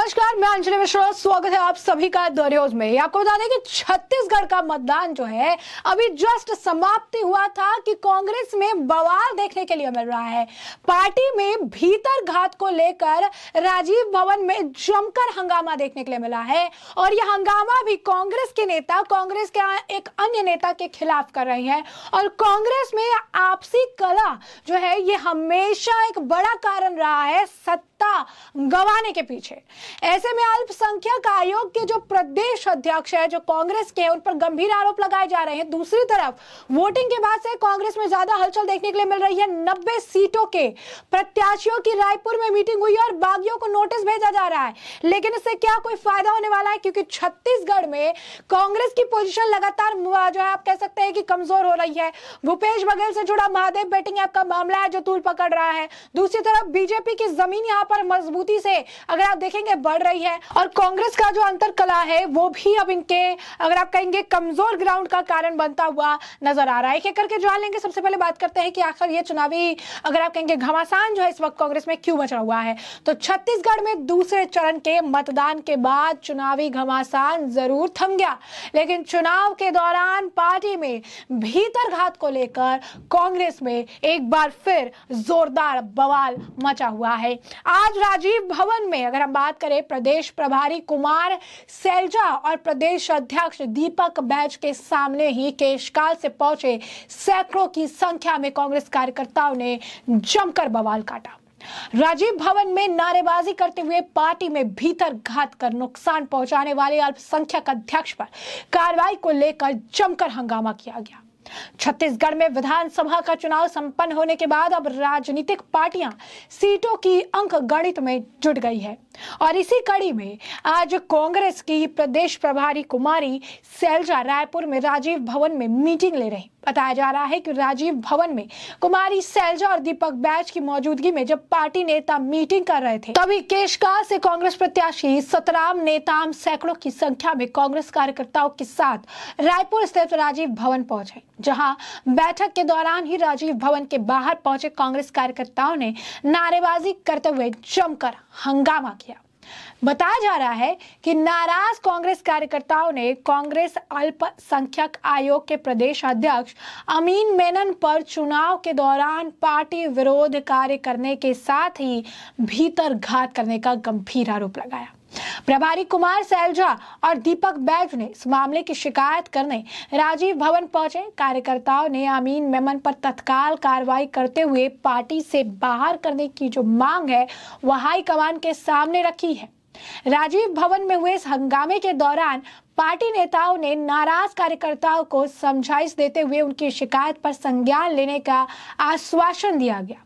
नमस्कार मैं अंजलि मिश्रा स्वागत है आप सभी का दरियोज में आपको बता दें कि छत्तीसगढ़ का मतदान जो है अभी जस्ट समाप्ति हुआ था कि कांग्रेस में बवाल देखने के लिए मिल रहा है पार्टी में भीतर घात को लेकर राजीव भवन में जमकर हंगामा देखने के लिए मिला है और यह हंगामा भी कांग्रेस के नेता कांग्रेस के एक अन्य नेता के खिलाफ कर रहे हैं और कांग्रेस में आपसी कला जो है ये हमेशा एक बड़ा कारण रहा है सत्य सत्ता गंवाने के पीछे ऐसे में अल्पसंख्यक आयोग के जो प्रदेश अध्यक्ष है जो कांग्रेस के उन पर गंभीर आरोप लगाए जा रहे हैं दूसरी तरफ वोटिंग के बाद से कांग्रेस में ज्यादा हलचल देखने के लिए मिल रही है नब्बे सीटों के प्रत्याशियों की रायपुर में मीटिंग हुई और बागियों को नोटिस भेजा जा रहा है लेकिन इससे क्या कोई फायदा होने वाला है क्योंकि छत्तीसगढ़ में कांग्रेस की पोजीशन लगातार जो है आप कह सकते हैं कि कमजोर हो रही है भूपेश बघेल से जुड़ा महादेव बेटिंग ऐप का मामला है जो तूल पकड़ रहा है दूसरी तरफ बीजेपी की जमीन यहाँ पर मजबूती से अगर आप देखेंगे बढ़ रही है और कांग्रेस का जो अंतर कला है वो भी अब इनके अगर आप कहेंगे कमजोर ग्राउंड का कारण बनता हुआ नजर आ रहा है एक एक करके जान लेंगे सबसे पहले बात करते हैं कि आखिर ये चुनावी अगर आप कहेंगे घमासान जो है इस वक्त कांग्रेस में क्यों बचा हुआ है तो छत्तीसगढ़ में दूसरे चरण के मतदान के बाद चुनावी घमासान जरूर थम गया लेकिन चुनाव के दौरान पार्टी में भीतर घात को लेकर कांग्रेस में एक बार फिर जोरदार बवाल मचा हुआ है आज राजीव भवन में अगर हम बात करें प्रदेश प्रभारी कुमार सैलजा और प्रदेश अध्यक्ष दीपक बैज के सामने ही केशकाल से पहुंचे सैकड़ों की संख्या में कांग्रेस कार्यकर्ताओं ने जमकर बवाल काटा राजीव भवन में नारेबाजी करते हुए पार्टी में भीतर घात कर नुकसान पहुंचाने वाले अल्पसंख्यक अध्यक्ष पर कार्रवाई को लेकर जमकर हंगामा किया गया छत्तीसगढ़ में विधानसभा का चुनाव संपन्न होने के बाद अब राजनीतिक पार्टियां सीटों की अंक गणित में जुट गई है और इसी कड़ी में आज कांग्रेस की प्रदेश प्रभारी कुमारी सैलजा रायपुर में राजीव भवन में मीटिंग ले रही बताया जा रहा है कि राजीव भवन में कुमारी सैलजा और दीपक बैज की मौजूदगी में जब पार्टी नेता मीटिंग कर रहे थे तभी केशकाल से कांग्रेस प्रत्याशी सतराम नेताम सैकड़ों की संख्या में कांग्रेस कार्यकर्ताओं के साथ रायपुर स्थित राजीव भवन पहुंचे जहां बैठक के दौरान ही राजीव भवन के बाहर पहुंचे कांग्रेस कार्यकर्ताओं ने नारेबाजी करते हुए जमकर हंगामा किया बताया जा रहा है कि नाराज कांग्रेस कार्यकर्ताओं ने कांग्रेस अल्पसंख्यक आयोग के प्रदेश अध्यक्ष अमीन मेनन पर चुनाव के दौरान पार्टी विरोध कार्य करने के साथ ही भीतर घात करने का गंभीर आरोप लगाया प्रभारी कुमार सैलजा और दीपक बैज ने इस मामले की शिकायत करने राजीव भवन पहुंचे कार्यकर्ताओं ने अमीन मेमन पर तत्काल कार्रवाई करते हुए पार्टी से बाहर करने की जो मांग है वह हाईकमान के सामने रखी है राजीव भवन में हुए इस हंगामे के दौरान पार्टी नेताओं ने नाराज कार्यकर्ताओं को समझाइश देते हुए उनकी शिकायत पर संज्ञान लेने का आश्वासन दिया गया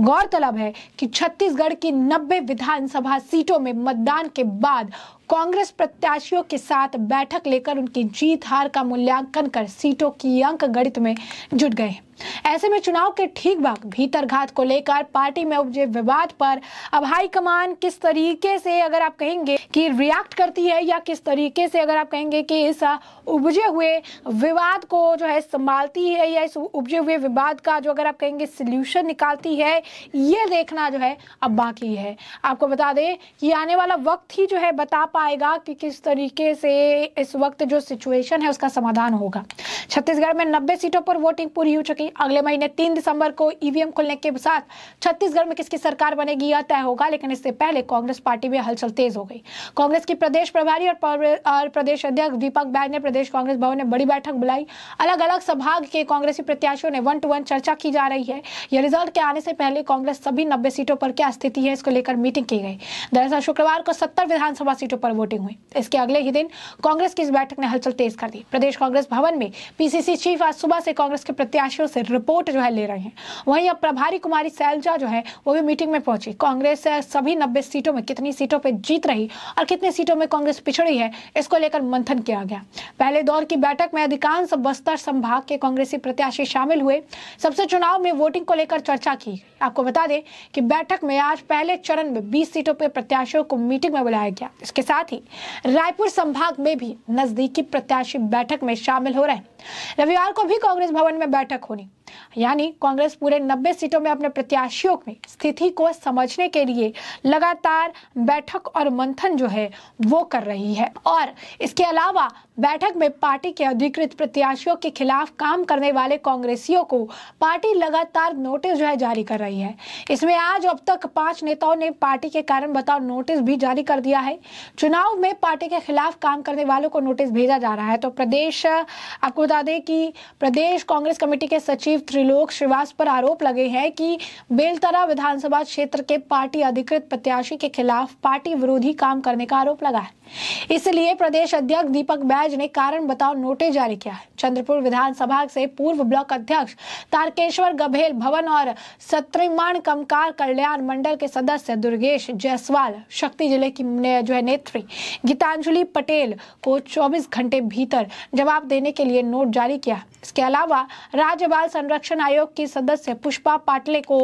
गौरतलब है कि छत्तीसगढ़ की 90 विधानसभा सीटों में मतदान के बाद कांग्रेस प्रत्याशियों के साथ बैठक लेकर उनकी जीत हार का मूल्यांकन कर सीटों की अंक गणित में जुट गए हैं ऐसे में चुनाव के ठीक वक्त घात को लेकर पार्टी में उपजे विवाद पर अब हाईकमान किस तरीके से अगर आप कहेंगे कि रिएक्ट करती है या किस तरीके से अगर आप कहेंगे कि इस उपजे हुए विवाद को जो है संभालती है या इस उपजे हुए विवाद का जो अगर आप कहेंगे सोल्यूशन निकालती है ये देखना जो है अब बाकी है आपको बता दें कि आने वाला वक्त ही जो है बता पाएगा कि किस तरीके से इस वक्त जो सिचुएशन है उसका समाधान होगा छत्तीसगढ़ में नब्बे सीटों पर वोटिंग पूरी हो चुकी होगी अगले महीने तीन दिसंबर को ईवीएम खुलने के साथ छत्तीसगढ़ में किसकी सरकार बनेगी यह तय होगा लेकिन इससे पहले कांग्रेस पार्टी में हलचल तेज हो गई कांग्रेस की प्रदेश प्रभारी और प्रदेश अध्यक्ष दीपक बैद ने प्रदेश कांग्रेस भवन में बड़ी बैठक बुलाई अलग अलग संभाग के कांग्रेसी प्रत्याशियों ने वन टू वन चर्चा की जा रही है यह रिजल्ट के आने से पहले कांग्रेस सभी नब्बे सीटों पर क्या स्थिति है इसको लेकर मीटिंग की गई दरअसल शुक्रवार को सत्तर विधानसभा सीटों पर वोटिंग हुई इसके अगले ही दिन कांग्रेस की इस बैठक ने हलचल तेज कर दी प्रदेश कांग्रेस भवन में पीसीसी चीफ आज सुबह से कांग्रेस के प्रत्याशियों से रिपोर्ट जो है ले रहे हैं वहीं अब प्रभारी कुमारी सैलजा जो है वो भी मीटिंग में पहुंची कांग्रेस सभी नब्बे सीटों में कितनी सीटों पर जीत रही और कितनी सीटों में कांग्रेस पिछड़ी है इसको लेकर मंथन किया गया पहले दौर की बैठक में अधिकांश बस्तर संभाग के कांग्रेसी प्रत्याशी शामिल हुए सबसे चुनाव में वोटिंग को लेकर चर्चा की आपको बता दें कि बैठक में आज पहले चरण में 20 सीटों पर प्रत्याशियों को मीटिंग में बुलाया गया इसके साथ ही रायपुर संभाग में भी नजदीकी प्रत्याशी बैठक में शामिल हो रहे हैं रविवार को भी कांग्रेस भवन में बैठक होनी यानी कांग्रेस पूरे 90 सीटों में अपने प्रत्याशियों की स्थिति को समझने के लिए लगातार बैठक और मंथन जो है वो कर रही है और इसके अलावा बैठक में पार्टी के अधिकृत प्रत्याशियों के खिलाफ काम करने वाले कांग्रेसियों को पार्टी लगातार नोटिस जो है जारी कर रही है इसमें आज अब तक पांच नेताओं ने पार्टी के कारण बताओ नोटिस भी जारी कर दिया है चुनाव में पार्टी के खिलाफ काम करने वालों को नोटिस भेजा जा रहा है तो प्रदेश आपको बता दें कि प्रदेश कांग्रेस कमेटी के सचिव सचिव त्रिलोक श्रीवास पर आरोप लगे हैं कि बेलतरा विधानसभा क्षेत्र के पार्टी अधिकृत प्रत्याशी के खिलाफ पार्टी विरोधी काम करने का आरोप लगा है इसलिए प्रदेश अध्यक्ष दीपक बैज ने कारण बताओ नोटिस जारी किया है चंद्रपुर विधानसभा से पूर्व ब्लॉक अध्यक्ष तारकेश्वर गभेल भवन और सत्रिमान कमकार कल्याण मंडल के सदस्य दुर्गेश जायसवाल शक्ति जिले की जो है नेत्री गीतांजलि पटेल को 24 घंटे भीतर जवाब देने के लिए नोट जारी किया इसके अलावा राज्यपाल संरक्षण आयोग की सदस्य पुष्पा पाटले को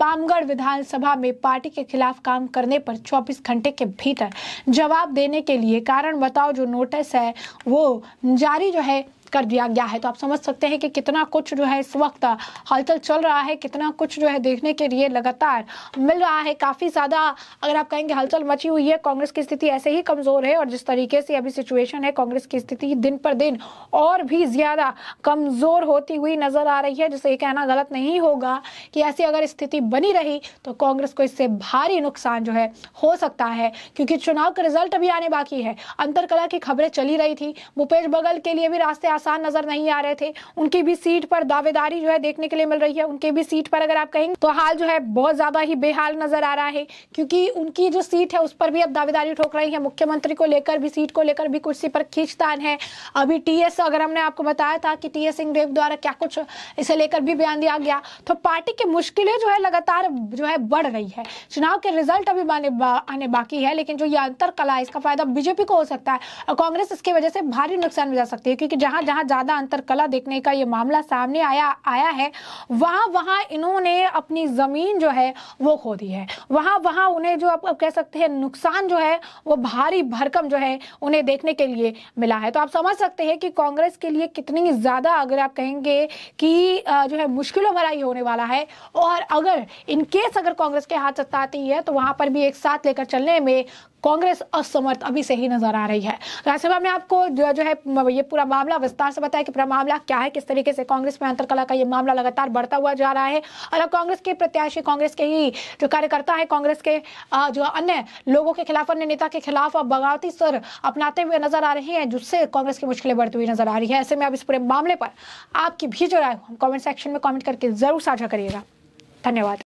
पामगढ़ विधानसभा में पार्टी के खिलाफ काम करने पर 24 घंटे के भीतर जवाब देने के लिए कारण बताओ जो नोटिस है वो जारी जो है कर दिया गया है तो आप समझ सकते हैं कि कितना कुछ जो है इस वक्त हलचल चल रहा है कितना कुछ जो है देखने के लिए लगातार मिल रहा है काफ़ी ज़्यादा अगर आप कहेंगे हलचल मची हुई है कांग्रेस की स्थिति ऐसे ही कमज़ोर है और जिस तरीके से अभी सिचुएशन है कांग्रेस की स्थिति दिन पर दिन और भी ज़्यादा कमज़ोर होती हुई नज़र आ रही है जिसे ये कहना गलत नहीं होगा कि ऐसी अगर स्थिति बनी रही तो कांग्रेस को इससे भारी नुकसान जो है हो सकता है क्योंकि चुनाव का रिजल्ट अभी आने बाकी है अंतरकला की खबरें चली रही थी भूपेश बगल के लिए भी रास्ते आसान नजर नहीं आ रहे थे उनकी भी सीट पर दावेदारी जो है देखने के लिए मिल रही है उनके भी सीट पर अगर आप कहेंगे तो हाल जो है बहुत ज्यादा ही बेहाल नजर आ रहा है क्योंकि उनकी जो सीट है उस पर भी अब दावेदारी ठोक रही है मुख्यमंत्री को लेकर भी सीट को लेकर भी कुर्सी पर खींचतान है अभी टीएस अगर हमने आपको बताया था कि टीएस सिंहदेव द्वारा क्या कुछ इसे लेकर भी बयान दिया गया तो पार्टी की मुश्किलें जो है लगातार जो है बढ़ रही है चुनाव के रिजल्ट अभी आने, बा, आने बाकी है लेकिन जो ये अंतर कला है इसका फायदा बीजेपी को हो सकता है और कांग्रेस इसकी वजह से भारी नुकसान में जा सकती है क्योंकि जहां जहां ज्यादा अंतर कला देखने का ये मामला सामने आया आया है वहां वहां इन्होंने अपनी जमीन जो है वो खो दी है वहां वहां उन्हें जो आप कह सकते हैं नुकसान जो है वो भारी भरकम जो है उन्हें देखने के लिए मिला है तो आप समझ सकते हैं कि कांग्रेस के लिए कितनी ज्यादा अगर आप कहेंगे कि जो है मुश्किलों भरा ही होने वाला है और अगर इनकेस अगर कांग्रेस के हाथ सत्ता आती है तो वहां पर भी एक साथ लेकर चलने में कांग्रेस असमर्थ अभी से ही नजर आ रही है राज्यसभा में आपको जो, है ये पूरा मामला विस्तार से बताया कि पूरा मामला क्या है किस तरीके से कांग्रेस में अंतरकला का ये मामला लगातार बढ़ता हुआ जा रहा है और अब कांग्रेस के प्रत्याशी कांग्रेस के ही जो कार्यकर्ता है कांग्रेस के जो अन्य लोगों के खिलाफ अन्य नेता के खिलाफ अब बगावती सर अपनाते हुए नजर आ रहे हैं जिससे कांग्रेस की मुश्किलें बढ़ती हुई नजर आ रही है ऐसे में अब इस पूरे मामले पर आपकी भी जो राय कमेंट सेक्शन में कमेंट करके जरूर साझा करिएगा धन्यवाद